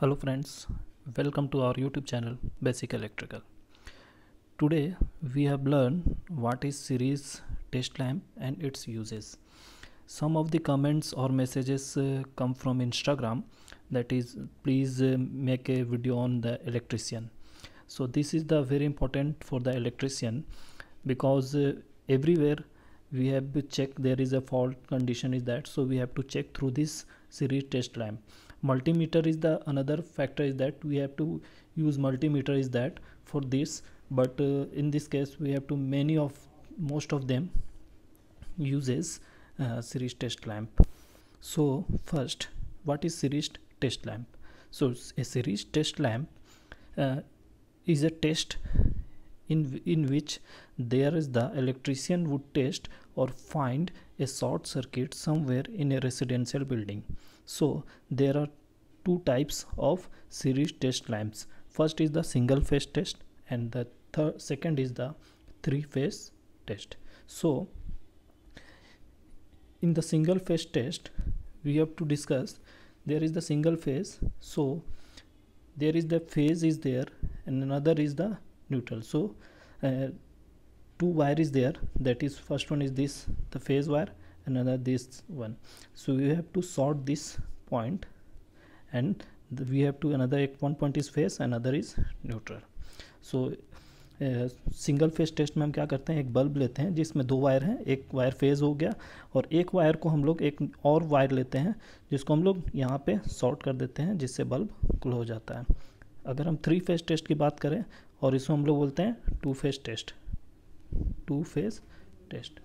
hello friends welcome to our youtube channel basic electrical today we have learned what is series test lamp and its uses some of the comments or messages uh, come from instagram that is please uh, make a video on the electrician so this is the very important for the electrician because uh, everywhere we have to check there is a fault condition is that so we have to check through this series test lamp multimeter is the another factor is that we have to use multimeter is that for this but uh, in this case we have to many of most of them uses uh, series test lamp so first what is series test lamp so a series test lamp uh, is a test in, in which there is the electrician would test or find a short circuit somewhere in a residential building. So there are two types of series test lamps. First is the single phase test and the third second is the three phase test. So in the single phase test we have to discuss there is the single phase so there is the phase is there and another is the neutral so uh, two wire is there that is first one is this the phase wire another this one so you have to sort this point and the, we have to another one point is phase another is neutral so single phase test में हम क्या करते हैं एक bulb लेते हैं जिसमें दो वायर हैं एक वायर फेज हो गया और एक वायर को हम लोग एक और वायर लेते हैं जिसको हम लोग यहाँ पे शॉर्ट कर देते हैं जिससे बल्ब क्लो हो जाता है अगर हम थ्री फेज टेस्ट की बात करें और इसमें हम लोग बोलते हैं two phase test two phase test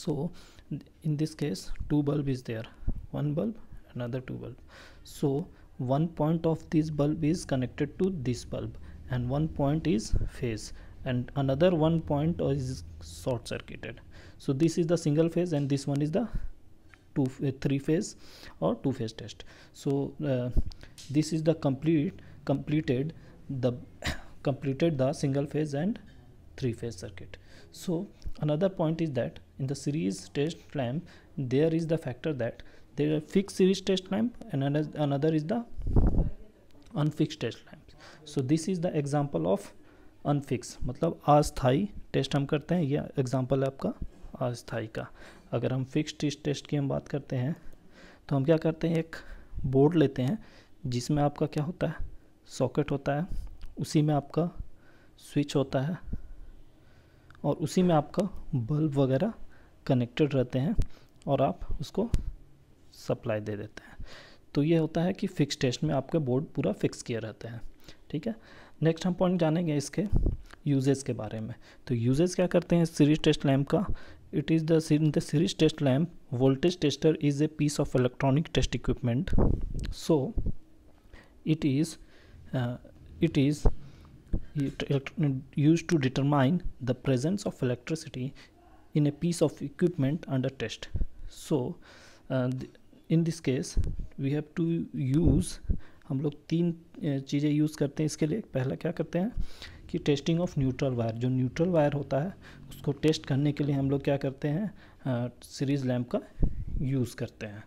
so in this case two bulb is there one bulb another two bulb so one point of this bulb is connected to this bulb and one point is phase and another one point is short circuited so this is the single phase and this one is the two three phase और two phase test so this is the complete completed the completed the single phase and three phase circuit so another point is that in the series test lamp there is the factor that there are fix series test lamp and another is the unfix test lamp so this is the example of unfix मतलब अस्थाई test हम करते हैं यह example है आपका अस्थाई का अगर हम फिक्स्ड टेस्ट की हम बात करते हैं तो हम क्या करते हैं एक बोर्ड लेते हैं जिसमें आपका क्या होता है सॉकेट होता है उसी में आपका स्विच होता है और उसी में आपका बल्ब वगैरह कनेक्टेड रहते हैं और आप उसको सप्लाई दे देते हैं तो ये होता है कि फिक्स टेस्ट में आपका बोर्ड पूरा फिक्स किया रहते है ठीक है नेक्स्ट हम पॉइंट जानेंगे इसके यूजेज के बारे में तो यूजेज क्या करते हैं सीरीज टेस्ट लैम्प का It is the in the series test lamp voltage tester is a piece of electronic test equipment. So it is uh, it is used to determine the presence of electricity in a piece of equipment under test. So uh, th in this case we have to use हम लोग तीन चीज़ें use करते हैं इसके लिए पहला क्या करते हैं कि टेस्टिंग ऑफ न्यूट्रल वायर जो न्यूट्रल वायर होता है उसको टेस्ट करने के लिए हम लोग क्या करते हैं सीरीज़ लैम्प का यूज़ करते हैं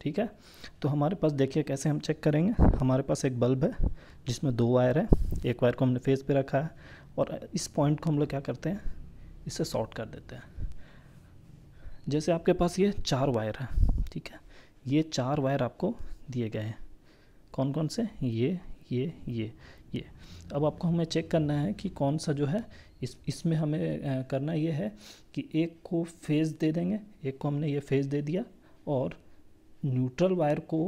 ठीक है तो हमारे पास देखिए कैसे हम चेक करेंगे हमारे पास एक बल्ब है जिसमें दो वायर है एक वायर को हमने फेस पे रखा है और इस पॉइंट को हम लोग क्या करते हैं इसे शॉर्ट कर देते हैं जैसे आपके पास ये चार वायर है ठीक है ये चार वायर आपको दिए गए हैं कौन कौन से ये ये ये ये अब आपको हमें चेक करना है कि कौन सा जो है इस इसमें हमें करना ये है कि एक को फेज दे देंगे एक को हमने ये फेज दे दिया और न्यूट्रल वायर को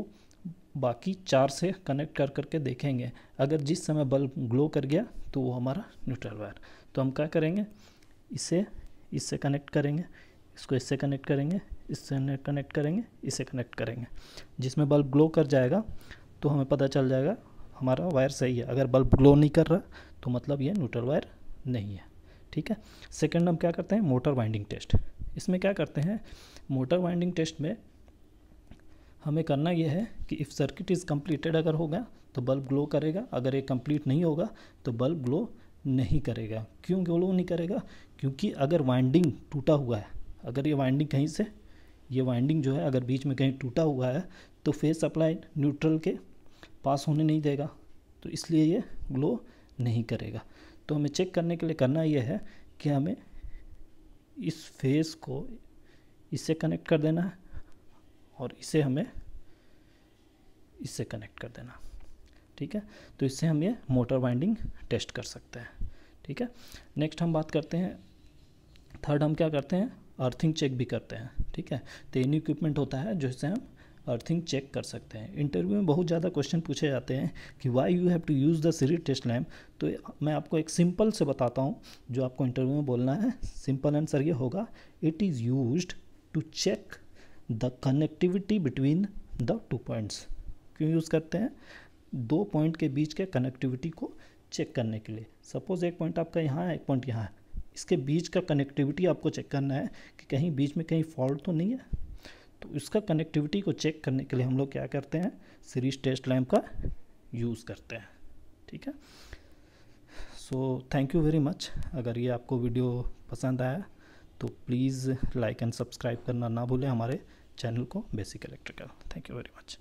बाकी चार से कनेक्ट कर करके देखेंगे अगर जिस समय बल्ब ग्लो कर गया तो वो हमारा न्यूट्रल वायर तो हम क्या करेंगे इसे इससे कनेक्ट करेंगे इसको इससे कनेक्ट करेंगे इससे कनेक्ट करेंगे इसे कनेक्ट करेंगे जिसमें बल्ब ग्लो कर जाएगा तो हमें पता चल जाएगा हमारा वायर सही है अगर बल्ब ग्लो नहीं कर रहा तो मतलब ये न्यूट्रल वायर नहीं है ठीक है सेकेंड हम क्या करते हैं मोटर वाइंडिंग टेस्ट इसमें क्या करते हैं मोटर वाइंडिंग टेस्ट में हमें करना यह है कि इफ़ सर्किट इज़ कम्प्लीटेड अगर होगा तो बल्ब ग्लो करेगा अगर ये कम्प्लीट नहीं होगा तो बल्ब ग्लो नहीं करेगा क्यों ग्लो नहीं करेगा क्योंकि अगर वाइंडिंग टूटा हुआ है अगर ये वाइंडिंग कहीं से ये वाइंडिंग जो है अगर बीच में कहीं टूटा हुआ है तो फेस अप्लाइड न्यूट्रल के पास होने नहीं देगा तो इसलिए ये ग्लो नहीं करेगा तो हमें चेक करने के लिए करना ये है कि हमें इस फेस को इससे कनेक्ट कर देना है और इसे हमें इससे कनेक्ट कर देना ठीक है तो इससे हम ये मोटर वाइंडिंग टेस्ट कर सकते हैं ठीक है नेक्स्ट हम बात करते हैं थर्ड हम क्या करते हैं अर्थिंग चेक भी करते हैं ठीक है तो इन इक्विपमेंट होता है जिससे हम अर्थिंग चेक कर सकते हैं इंटरव्यू में बहुत ज़्यादा क्वेश्चन पूछे जाते हैं कि why you have to use the series test lamp तो मैं आपको एक सिंपल से बताता हूँ जो आपको इंटरव्यू में बोलना है सिंपल आंसर ये होगा it is use to check the connectivity between the two points क्यों यूज़ करते हैं दो पॉइंट के बीच के कनेक्टिविटी को चेक करने के लिए सपोज़ एक पॉइंट आपका यहाँ है एक पॉइंट यहाँ है इसके बीच का कनेक्टिविटी आपको चेक करना है कि कहीं बीच में कहीं फॉल्ट तो नहीं है तो इसका कनेक्टिविटी को चेक करने के लिए हम लोग क्या करते हैं सीरीज टेस्ट लैम्प का यूज़ करते हैं ठीक है so thank you very much अगर ये आपको वीडियो पसंद आया तो प्लीज़ लाइक एंड सब्सक्राइब करना ना भूलें हमारे चैनल को basic electrical thank you very much